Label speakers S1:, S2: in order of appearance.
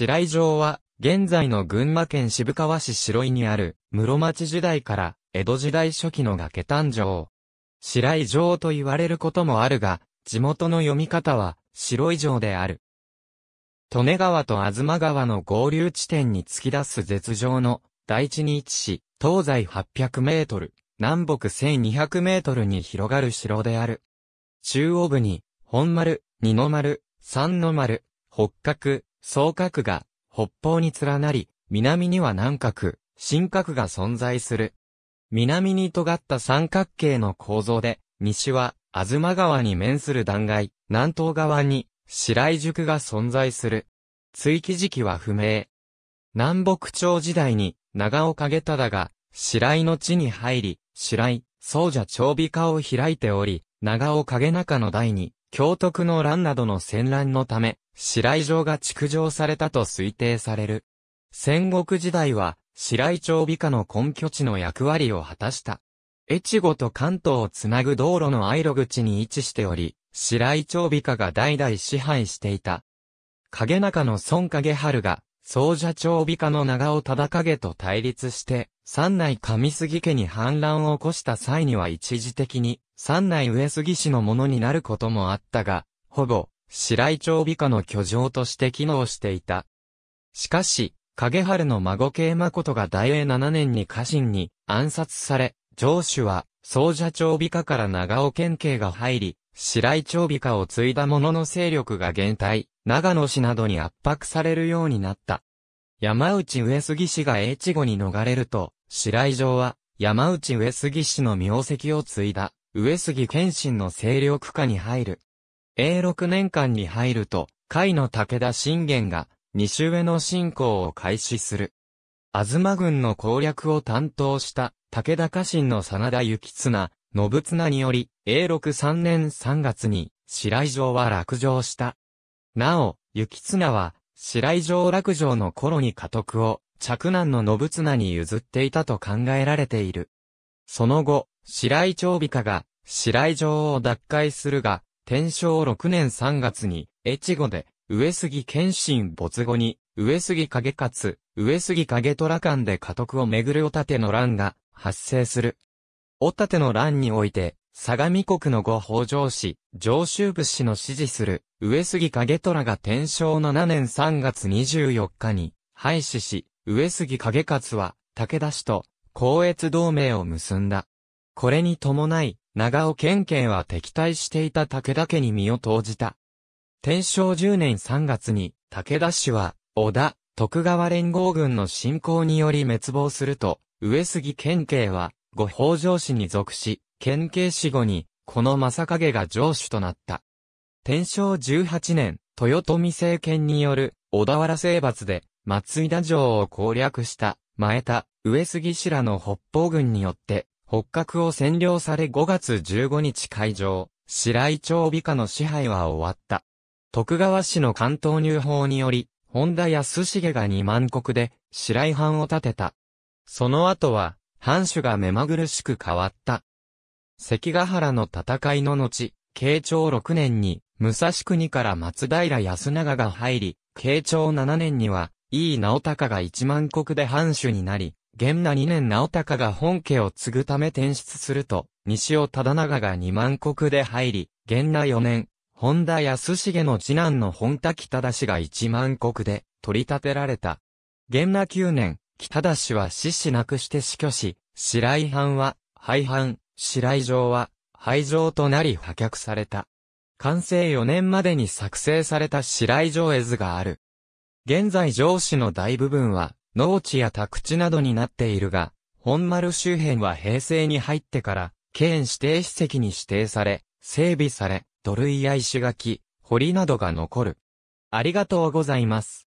S1: 白井城は、現在の群馬県渋川市白井にある、室町時代から、江戸時代初期の崖誕生。白井城と言われることもあるが、地元の読み方は、白井城である。利根川と東川の合流地点に突き出す絶上の大地に位置し、東西800メートル、南北1200メートルに広がる城である。中央部に、本丸、二の丸、三の丸、北角、双角が北方に連なり、南には南角、新角が存在する。南に尖った三角形の構造で、西は、東川に面する断崖、南東側に、白井塾が存在する。追記時期は不明。南北朝時代に、長尾景忠が、白井の地に入り、白井、宗者長尾家を開いており、長尾景中の代に、京徳の乱などの戦乱のため、白井城が築城されたと推定される。戦国時代は、白井町美化の根拠地の役割を果たした。越後と関東をつなぐ道路のアイロ口に位置しており、白井町美化が代々支配していた。影中の孫影春が総社長美化の長尾忠景と対立して、三内上杉家に反乱を起こした際には一時的に、三内上杉氏のものになることもあったが、ほぼ、白井町美化の居城として機能していた。しかし、影春の孫慶誠が大英7年に家臣に暗殺され、上主は、総社長美化から長尾県警が入り、白井長美化を継いだ者の勢力が減退、長野市などに圧迫されるようになった。山内上杉氏が英知後に逃れると、白井城は山内上杉氏の名跡を継いだ、上杉謙信の勢力下に入る。永禄年間に入ると、甲斐の武田信玄が、西上の進行を開始する。東軍の攻略を担当した、武田家臣の真田幸綱、信綱により、永禄3年3月に、白井城は落城した。なお、行綱は、白井城落城の頃に家督を、嫡男の信綱に譲っていたと考えられている。その後、白井長美家が、白井城を奪回するが、天正6年3月に、越後で、上杉謙信没後に、上杉景勝、上杉景虎間で家督をめぐるお盾ての乱が発生する。おたての乱において、相模国の御法上氏、上州武士の支持する、上杉景虎が天正7年3月24日に、廃止し、上杉景勝は、武田氏と、高越同盟を結んだ。これに伴い、長尾県県は敵対していた武田家に身を投じた。天正10年3月に、武田氏は、織田、徳川連合軍の侵攻により滅亡すると、上杉県警は、後北条氏に属し、県警死後に、この正影が城主となった。天正18年、豊臣政権による小田原征伐で松井田城を攻略した前田、上杉氏らの北方軍によって北角を占領され5月15日会場、白井町美化の支配は終わった。徳川氏の関東入法により、本田康重が2万国で白井藩を建てた。その後は、藩主が目まぐるしく変わった。関ヶ原の戦いの後、慶長6年に、武蔵国から松平康長が入り、慶長7年には、井伊直隆が一万国で藩主になり、元那2年直隆が本家を継ぐため転出すると、西尾忠長が二万国で入り、元那4年、本田康重の次男の本田北田氏が一万国で取り立てられた。元那9年、北田氏は死死なくして死去し、白井藩は、廃藩、白井城は、廃城となり破却された。完成4年までに作成された白井城絵図がある。現在城市の大部分は、農地や宅地などになっているが、本丸周辺は平成に入ってから、県指定史跡に指定され、整備され、土塁や石垣、堀などが残る。ありがとうございます。